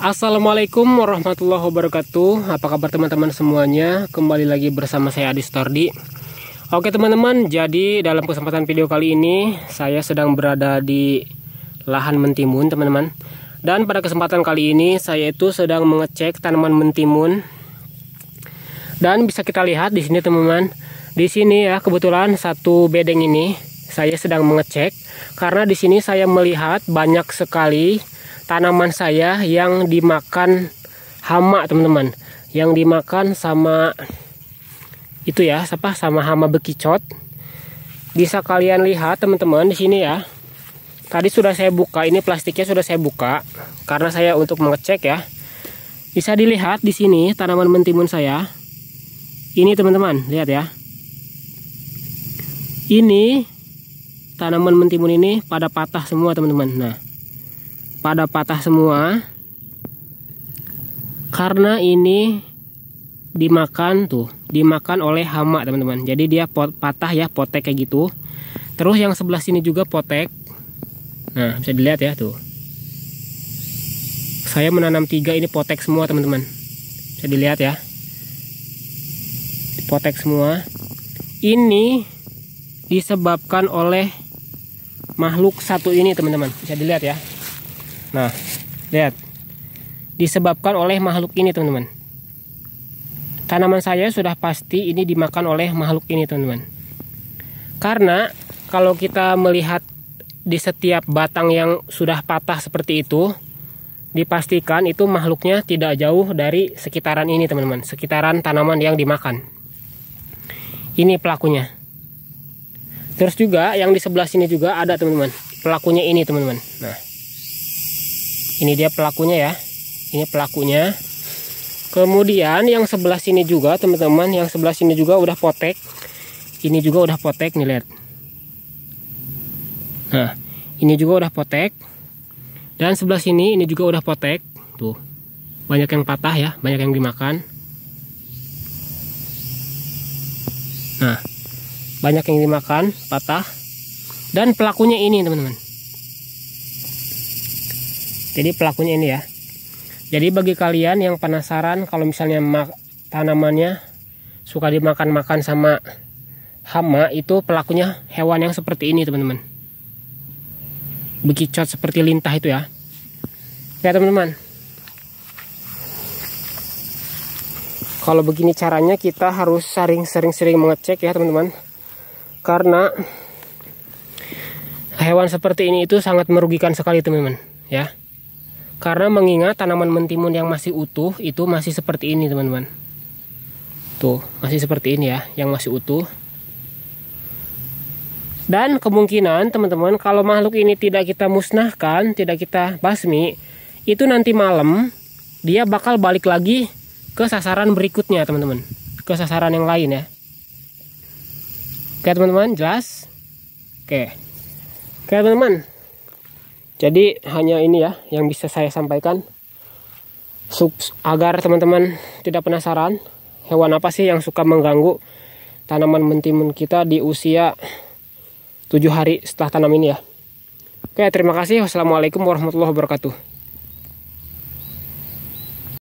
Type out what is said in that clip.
Assalamualaikum warahmatullahi wabarakatuh Apa kabar teman-teman semuanya Kembali lagi bersama saya Adi Stordi Oke teman-teman Jadi dalam kesempatan video kali ini Saya sedang berada di Lahan mentimun teman-teman Dan pada kesempatan kali ini Saya itu sedang mengecek tanaman mentimun Dan bisa kita lihat di sini teman-teman Di sini ya kebetulan satu bedeng ini Saya sedang mengecek Karena di sini saya melihat banyak sekali tanaman saya yang dimakan hama teman-teman yang dimakan sama itu ya apa sama hama bekicot bisa kalian lihat teman-teman di sini ya tadi sudah saya buka ini plastiknya sudah saya buka karena saya untuk mengecek ya bisa dilihat di sini tanaman mentimun saya ini teman-teman lihat ya ini tanaman mentimun ini pada patah semua teman-teman nah pada patah semua karena ini dimakan tuh dimakan oleh hama teman-teman jadi dia pot, patah ya potek kayak gitu terus yang sebelah sini juga potek nah bisa dilihat ya tuh saya menanam tiga ini potek semua teman-teman bisa dilihat ya potek semua ini disebabkan oleh makhluk satu ini teman-teman bisa dilihat ya Nah, lihat. Disebabkan oleh makhluk ini, teman-teman. Tanaman saya sudah pasti ini dimakan oleh makhluk ini, teman-teman. Karena kalau kita melihat di setiap batang yang sudah patah seperti itu, dipastikan itu makhluknya tidak jauh dari sekitaran ini, teman-teman. Sekitaran tanaman yang dimakan. Ini pelakunya. Terus juga yang di sebelah sini juga ada, teman-teman. Pelakunya ini, teman-teman. Nah, ini dia pelakunya ya ini pelakunya kemudian yang sebelah sini juga teman-teman yang sebelah sini juga udah potek ini juga udah potek nih lihat nah ini juga udah potek dan sebelah sini ini juga udah potek tuh banyak yang patah ya banyak yang dimakan nah banyak yang dimakan patah dan pelakunya ini teman-teman jadi pelakunya ini ya jadi bagi kalian yang penasaran kalau misalnya tanamannya suka dimakan-makan sama hama itu pelakunya hewan yang seperti ini teman-teman bekicot seperti lintah itu ya ya teman-teman kalau begini caranya kita harus sering-sering-sering mengecek ya teman-teman karena hewan seperti ini itu sangat merugikan sekali teman-teman ya karena mengingat tanaman mentimun yang masih utuh itu masih seperti ini teman-teman. Tuh, masih seperti ini ya, yang masih utuh. Dan kemungkinan teman-teman kalau makhluk ini tidak kita musnahkan, tidak kita basmi, itu nanti malam dia bakal balik lagi ke sasaran berikutnya teman-teman. Ke sasaran yang lain ya. Oke teman-teman jelas? Oke. Oke teman-teman jadi hanya ini ya yang bisa saya sampaikan. Agar teman-teman tidak penasaran, hewan apa sih yang suka mengganggu tanaman mentimun kita di usia 7 hari setelah tanam ini ya. Oke, terima kasih. Wassalamualaikum warahmatullahi wabarakatuh.